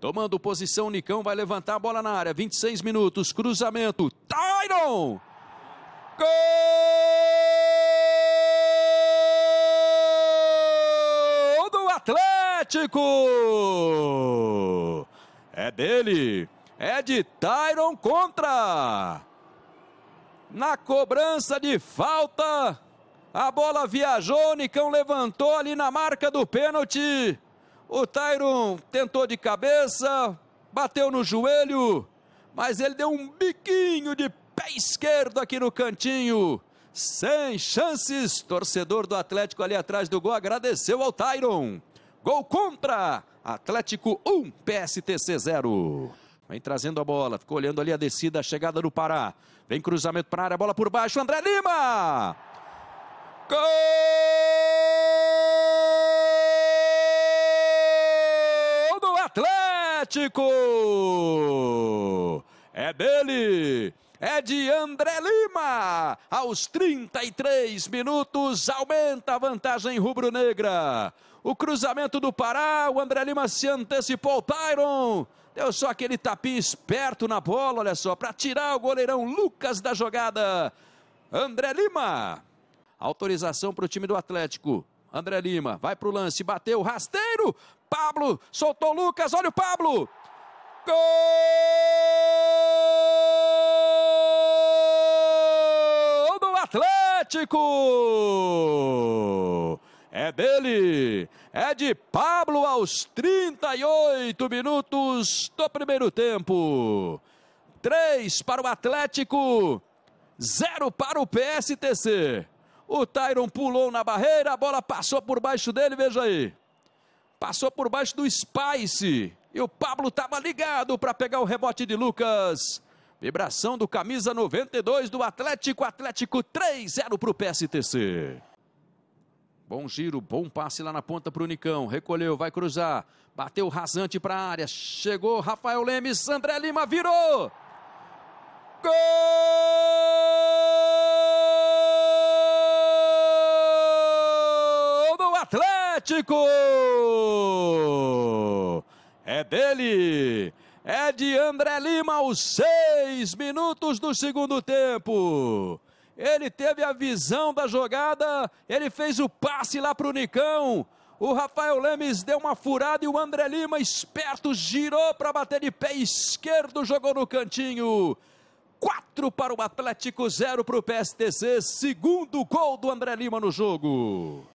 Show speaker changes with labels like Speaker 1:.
Speaker 1: Tomando posição, Nicão vai levantar a bola na área. 26 minutos, cruzamento. Tyron! Gol do Atlético! É dele. É de Tyron contra. Na cobrança de falta, a bola viajou, Nicão levantou ali na marca do pênalti. O Tyron tentou de cabeça, bateu no joelho, mas ele deu um biquinho de pé esquerdo aqui no cantinho. Sem chances, torcedor do Atlético ali atrás do gol agradeceu ao Tyron. Gol contra, Atlético 1, PSTC 0. Vem trazendo a bola, ficou olhando ali a descida, a chegada do Pará. Vem cruzamento para a área, bola por baixo, André Lima! Gol! Atlético! É dele! É de André Lima! Aos 33 minutos, aumenta a vantagem rubro-negra. O cruzamento do Pará, o André Lima se antecipou. Tyron deu só aquele tapinha esperto na bola, olha só, para tirar o goleirão Lucas da jogada. André Lima! Autorização para o time do Atlético. André Lima vai pro lance, bateu, rasteiro. Pablo soltou Lucas, olha o Pablo. Gol do Atlético! É dele, é de Pablo aos 38 minutos do primeiro tempo. 3 para o Atlético, 0 para o PSTC. O Tyron pulou na barreira, a bola passou por baixo dele, veja aí. Passou por baixo do Spice. E o Pablo estava ligado para pegar o rebote de Lucas. Vibração do camisa 92 do Atlético. Atlético 3-0 para o PSTC. Bom giro, bom passe lá na ponta para o Nicão. Recolheu, vai cruzar. Bateu rasante para a área. Chegou Rafael Lemes. André Lima virou. Gol! Atlético! É dele! É de André Lima os seis minutos do segundo tempo. Ele teve a visão da jogada, ele fez o passe lá para o Nicão. O Rafael Lemes deu uma furada e o André Lima, esperto, girou para bater de pé esquerdo, jogou no cantinho. 4 para o Atlético, 0 para o PSTC. Segundo gol do André Lima no jogo.